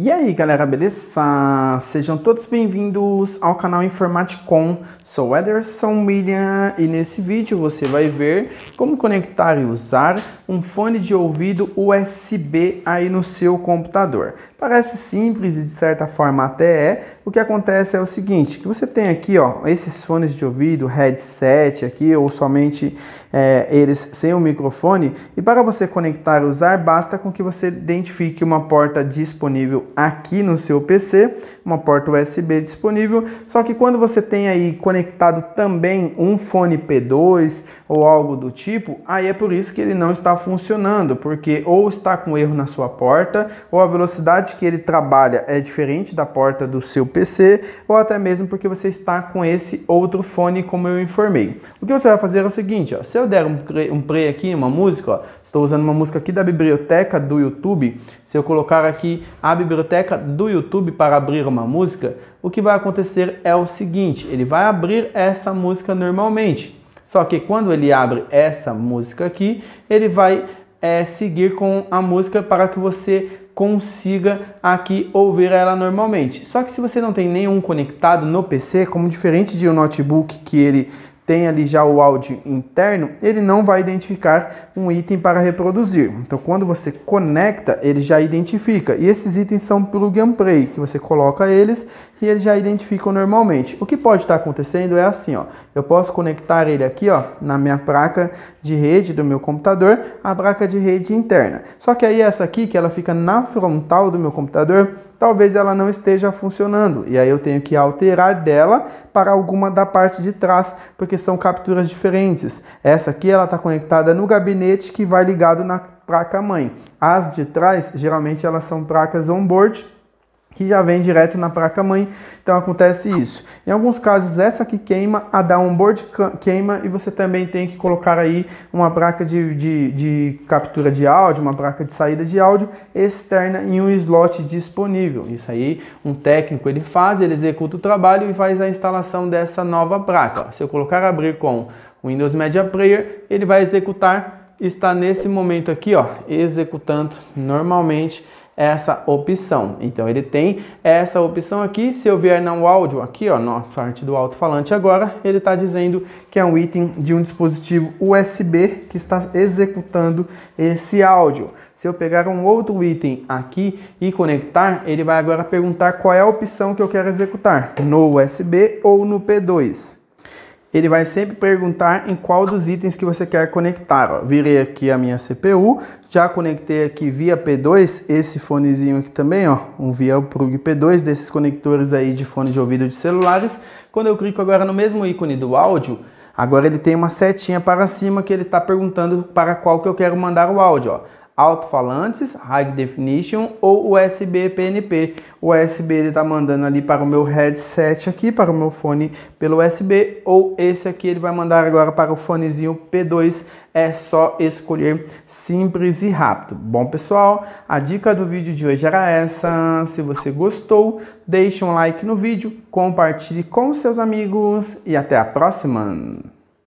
E aí galera, beleza? Sejam todos bem-vindos ao canal Informaticom. Sou Ederson William e nesse vídeo você vai ver como conectar e usar um fone de ouvido USB aí no seu computador. Parece simples e de certa forma até é. O que acontece é o seguinte, que você tem aqui ó, esses fones de ouvido, headset aqui ou somente é, eles sem o microfone e para você conectar e usar basta com que você identifique uma porta disponível aqui no seu PC, uma porta USB disponível. Só que quando você tem aí conectado também um fone P2 ou algo do tipo, aí é por isso que ele não está funcionando, porque ou está com erro na sua porta, ou a velocidade que ele trabalha é diferente da porta do seu PC, ou até mesmo porque você está com esse outro fone, como eu informei que você vai fazer é o seguinte, ó, se eu der um play, um play aqui, uma música, ó, estou usando uma música aqui da biblioteca do YouTube, se eu colocar aqui a biblioteca do YouTube para abrir uma música, o que vai acontecer é o seguinte, ele vai abrir essa música normalmente, só que quando ele abre essa música aqui, ele vai é, seguir com a música para que você consiga aqui ouvir ela normalmente. Só que se você não tem nenhum conectado no PC, como diferente de um notebook que ele tem ali já o áudio interno, ele não vai identificar um item para reproduzir. Então, quando você conecta, ele já identifica. E esses itens são plug and play, que você coloca eles e eles já identificam normalmente. O que pode estar acontecendo é assim, ó. Eu posso conectar ele aqui, ó, na minha placa de rede do meu computador, a placa de rede interna. Só que aí essa aqui, que ela fica na frontal do meu computador, talvez ela não esteja funcionando. E aí eu tenho que alterar dela para alguma da parte de trás, porque são capturas diferentes. Essa aqui ela está conectada no gabinete que vai ligado na placa mãe. As de trás, geralmente elas são placas onboard que já vem direto na placa mãe. Então acontece isso. Em alguns casos essa que queima, a da queima e você também tem que colocar aí uma placa de, de, de, captura de áudio, uma placa de saída de áudio externa em um slot disponível. Isso aí um técnico ele faz, ele executa o trabalho e faz a instalação dessa nova placa. Se eu colocar abrir com o Windows Media Player, ele vai executar, está nesse momento aqui ó, executando normalmente essa opção. Então ele tem essa opção aqui, se eu vier no áudio aqui, ó, na parte do alto-falante agora, ele está dizendo que é um item de um dispositivo USB que está executando esse áudio. Se eu pegar um outro item aqui e conectar, ele vai agora perguntar qual é a opção que eu quero executar, no USB ou no P2 ele vai sempre perguntar em qual dos itens que você quer conectar. Ó. Virei aqui a minha CPU, já conectei aqui via P2, esse fonezinho aqui também, ó, um via plug P2 desses conectores aí de fone de ouvido de celulares. Quando eu clico agora no mesmo ícone do áudio, agora ele tem uma setinha para cima que ele está perguntando para qual que eu quero mandar o áudio. Ó alto-falantes, High Definition ou USB PNP. O USB ele tá mandando ali para o meu headset aqui, para o meu fone pelo USB, ou esse aqui ele vai mandar agora para o fonezinho P2. É só escolher simples e rápido. Bom, pessoal, a dica do vídeo de hoje era essa. Se você gostou, deixe um like no vídeo, compartilhe com seus amigos e até a próxima.